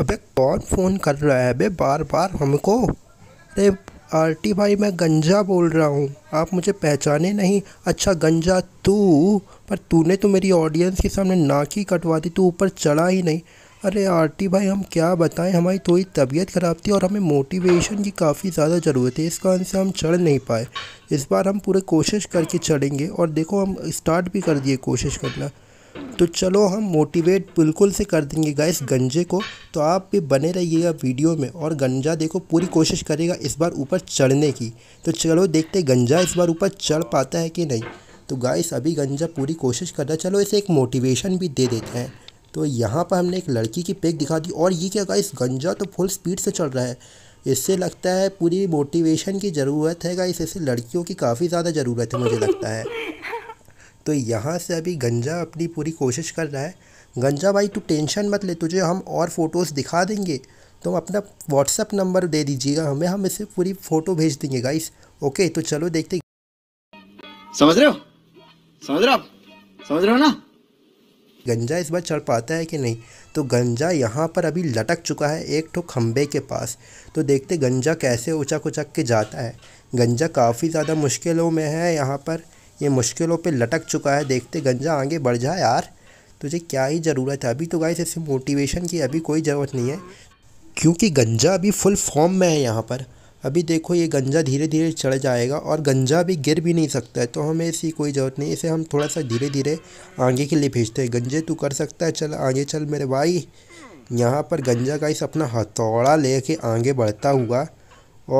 अबे कौन फ़ोन कर रहा है अबे बार बार हमको अरे आरटी भाई मैं गंजा बोल रहा हूँ आप मुझे पहचाने नहीं अच्छा गंजा तू पर तूने तो मेरी ऑडियंस के सामने नाक ही कटवा दी तू ऊपर चढ़ा ही नहीं अरे आरटी भाई हम क्या बताएं हमारी थोड़ी तबीयत ख़राब थी और हमें मोटिवेशन की काफ़ी ज़्यादा ज़रूरत है इस कारण से हम चढ़ नहीं पाए इस बार हम पूरे कोशिश करके चढ़ेंगे और देखो हम स्टार्ट भी कर दिए कोशिश करना तो चलो हम मोटिवेट बिल्कुल से कर देंगे गाइस गंजे को तो आप भी बने रहिएगा वीडियो में और गंजा देखो पूरी कोशिश करेगा इस बार ऊपर चढ़ने की तो चलो देखते गंजा इस बार ऊपर चढ़ पाता है कि नहीं तो गाइस अभी गंजा पूरी कोशिश कर रहा है चलो इसे एक मोटिवेशन भी दे देते हैं तो यहाँ पर हमने एक लड़की की पेक दिखा दी और ये क्या गाइस गंजा तो फुल स्पीड से चल रहा है इससे लगता है पूरी मोटिवेशन की ज़रूरत है गाइस इससे लड़कियों की काफ़ी ज़्यादा ज़रूरत है मुझे लगता है तो यहाँ से अभी गंजा अपनी पूरी कोशिश कर रहा है गंजा भाई तू टेंशन मत ले तुझे हम और फ़ोटोज़ दिखा देंगे तुम तो अपना व्हाट्सअप नंबर दे दीजिएगा हमें हम इसे पूरी फ़ोटो भेज देंगे गाइस ओके तो चलो देखते समझ रहे हो समझ रहे हो समझ रहे हो ना गंजा इस बार चढ़ पाता है कि नहीं तो गंजा यहाँ पर अभी लटक चुका है एक ठो खम्बे के पास तो देखते गंजा कैसे ऊँचा उचक के जाता है गंजा काफ़ी ज़्यादा मुश्किलों में है यहाँ पर ये मुश्किलों पे लटक चुका है देखते गंजा आगे बढ़ जाए यार तुझे क्या ही ज़रूरत है अभी तो गाइस ऐसे मोटिवेशन की अभी कोई ज़रूरत नहीं है क्योंकि गंजा अभी फुल फॉर्म में है यहाँ पर अभी देखो ये गंजा धीरे धीरे चढ़ जाएगा और गंजा भी गिर भी नहीं सकता है तो हमें ऐसी कोई ज़रूरत नहीं इसे हम थोड़ा सा धीरे धीरे आगे के लिए भेजते हैं गंजे तू कर सकता है चल आगे चल मेरे भाई यहाँ पर गंजा का इस अपना हथौड़ा लेके आगे बढ़ता हुआ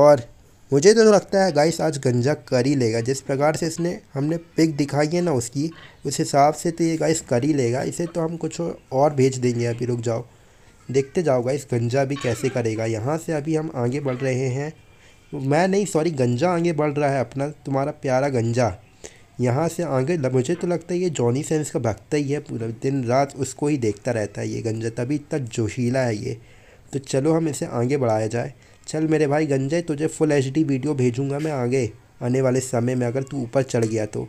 और मुझे तो लगता है गाइस आज गंजा कर ही लेगा जिस प्रकार से इसने हमने पिक दिखाई है ना उसकी उस हिसाब से तो ये गाइस कर ही लेगा इसे तो हम कुछ और भेज देंगे अभी रुक जाओ देखते जाओ गाइस गंजा भी कैसे करेगा यहाँ से अभी हम आगे बढ़ रहे हैं मैं नहीं सॉरी गंजा आगे बढ़ रहा है अपना तुम्हारा प्यारा गंजा यहाँ से आगे मुझे तो लगता है ये जॉनी सेंस का भक्त ही है पूरा दिन रात उसको ही देखता रहता है ये गंजा तभी इतना जोशीला है ये तो चलो हम इसे आगे बढ़ाया जाए चल मेरे भाई गंजे तुझे फुल एच डी वीडियो भेजूँगा मैं आगे आने वाले समय में अगर तू ऊपर चढ़ गया तो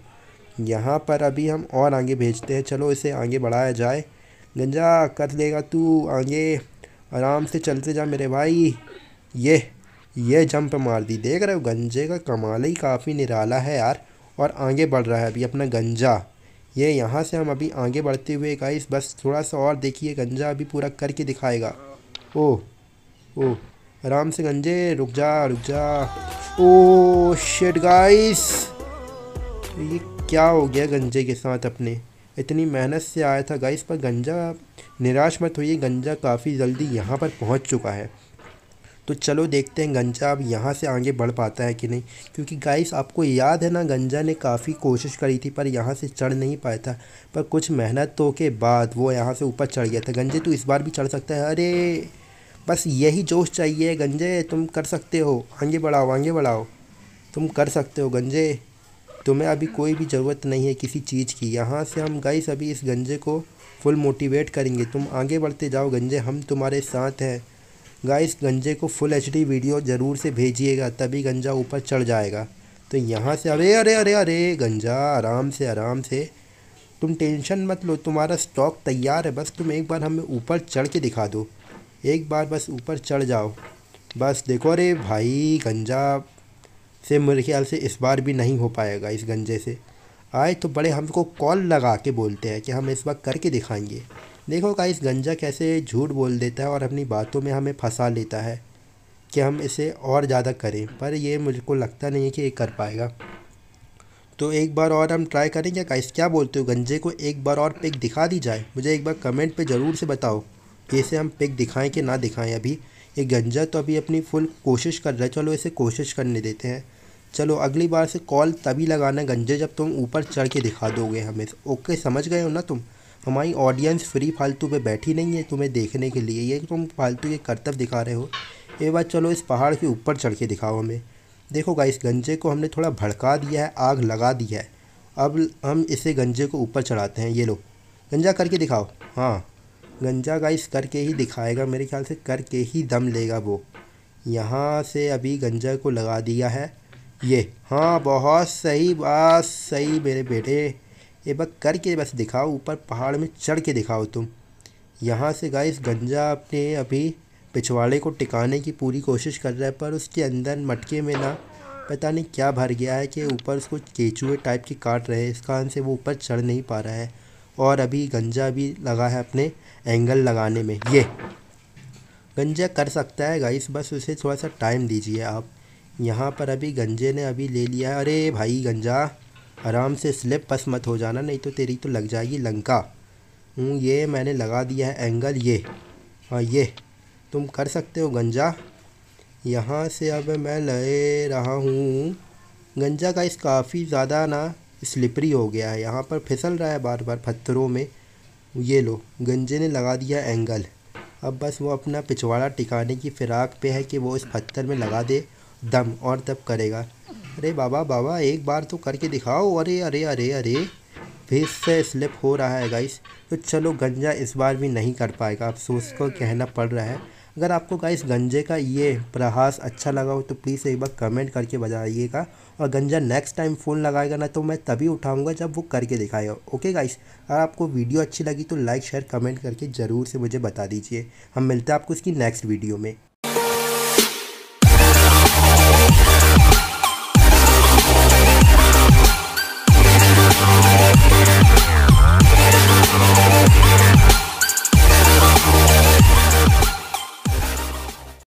यहाँ पर अभी हम और आगे भेजते हैं चलो इसे आगे बढ़ाया जाए गंजा कर लेगा तू आगे आराम से चलते जा मेरे भाई ये ये जंप मार दी देख रहे हो गंजे का कमाल ही काफ़ी निराला है यार और आगे बढ़ रहा है अभी अपना गंजा ये यहाँ से हम अभी आगे बढ़ते हुए गाइस बस थोड़ा सा और देखिए गंजा अभी पूरा करके दिखाएगा ओह ओह आराम से गंजे रुक जा रुक जा ओ शेट गाइस ये क्या हो गया गंजे के साथ अपने इतनी मेहनत से आया था गाइस पर गंजा निराश मत होइए गंजा काफ़ी जल्दी यहाँ पर पहुँच चुका है तो चलो देखते हैं गंजा अब यहाँ से आगे बढ़ पाता है कि नहीं क्योंकि गाइस आपको याद है ना गंजा ने काफ़ी कोशिश करी थी पर यहाँ से चढ़ नहीं पाया था पर कुछ मेहनतों के बाद वो यहाँ से ऊपर चढ़ गया था गंजे तो इस बार भी चढ़ सकता है अरे बस यही जोश चाहिए गंजे तुम कर सकते हो आगे बढ़ाओ आगे बढ़ाओ तुम कर सकते हो गंजे तुम्हें अभी कोई भी ज़रूरत नहीं है किसी चीज़ की यहाँ से हम गई सभी इस गंजे को फुल मोटिवेट करेंगे तुम आगे बढ़ते जाओ गंजे हम तुम्हारे साथ हैं गाइस गंजे को फुल एच वीडियो ज़रूर से भेजिएगा तभी गंजा ऊपर चढ़ जाएगा तो यहाँ से अरे अरे अरे अरे गंजा आराम से आराम से तुम टेंशन मत लो तुम्हारा स्टॉक तैयार है बस तुम एक बार हमें ऊपर चढ़ के दिखा दो एक बार बस ऊपर चढ़ जाओ बस देखो अरे भाई गंजा से मेरे ख्याल से इस बार भी नहीं हो पाएगा इस गंजे से आए तो बड़े हमको कॉल लगा के बोलते हैं कि हम इस बार करके दिखाएंगे देखो का इस गंजा कैसे झूठ बोल देता है और अपनी बातों में हमें फंसा लेता है कि हम इसे और ज़्यादा करें पर ये मुझको लगता नहीं है कि ये कर पाएगा तो एक बार और हम ट्राई करेंगे क्या इस क्या बोलते हो गंजे को एक बार और पिक दिखा दी जाए मुझे एक बार कमेंट पे ज़रूर से बताओ इसे हम पिक दिखाएं कि ना दिखाएं अभी ये गंजा तो अभी अपनी फुल कोशिश कर रहा है चलो इसे कोशिश करने देते हैं चलो अगली बार से कॉल तभी लगाना गंजे जब तुम ऊपर चढ़ के दिखा दोगे हमें ओके समझ गए हो ना तुम हमारी ऑडियंस फ्री फालतू पे बैठी नहीं है तुम्हें देखने के लिए ये तुम फालतू के कर्तव्य दिखा रहे हो ये बात चलो इस पहाड़ के ऊपर चढ़ के दिखाओ हमें देखो इस गंजे को हमने थोड़ा भड़का दिया है आग लगा दिया है अब हम इसे गंजे को ऊपर चढ़ाते हैं ये लो गंजा करके दिखाओ हाँ गंजा गाइस करके ही दिखाएगा मेरे ख्याल से करके ही दम लेगा वो यहाँ से अभी गंजा को लगा दिया है ये हाँ बहुत सही बात सही मेरे बेटे ये बस करके बस दिखाओ ऊपर पहाड़ में चढ़ के दिखाओ तुम यहाँ से गाइस गंजा अपने अभी पिछवाड़े को टिकाने की पूरी कोशिश कर रहा है पर उसके अंदर मटके में ना पता नहीं क्या भर गया है कि ऊपर उसको केचुए टाइप के काट रहे हैं इस कारण से वो ऊपर चढ़ नहीं पा रहा है और अभी गंजा भी लगा है अपने एंगल लगाने में ये गंजा कर सकता है गाइस बस उसे थोड़ा सा टाइम दीजिए आप यहाँ पर अभी गंजे ने अभी ले लिया है अरे भाई गंजा आराम से स्लिप पस मत हो जाना नहीं तो तेरी तो लग जाएगी लंका हम्म, ये मैंने लगा दिया है एंगल ये हाँ ये तुम कर सकते हो गंजा यहाँ से अब मैं ले रहा हूँ गंजा का इस काफ़ी ज़्यादा ना स्लिपरी हो गया है यहाँ पर फिसल रहा है बार बार पत्थरों में ये लो गंजे ने लगा दिया एंगल अब बस वो अपना पिछवाड़ा टिकाने की फिराक पे है कि वो इस पत्थर में लगा दे दम और तब करेगा अरे बाबा बाबा एक बार तो करके दिखाओ अरे अरे अरे अरे फिर से स्लिप हो रहा है गाइस तो चलो गंजा इस बार भी नहीं कर पाएगा अफसोस को कहना पड़ रहा है अगर आपको गाइस गंजे का ये प्रहास अच्छा लगा हो तो प्लीज़ एक बार कमेंट करके बताइएगा और गंजा नेक्स्ट टाइम फ़ोन लगाएगा ना तो मैं तभी उठाऊँगा जब वो करके दिखाएगा ओके गाइस अगर आपको वीडियो अच्छी लगी तो लाइक शेयर कमेंट करके ज़रूर से मुझे बता दीजिए हम मिलते हैं आपको इसकी नेक्स्ट वीडियो में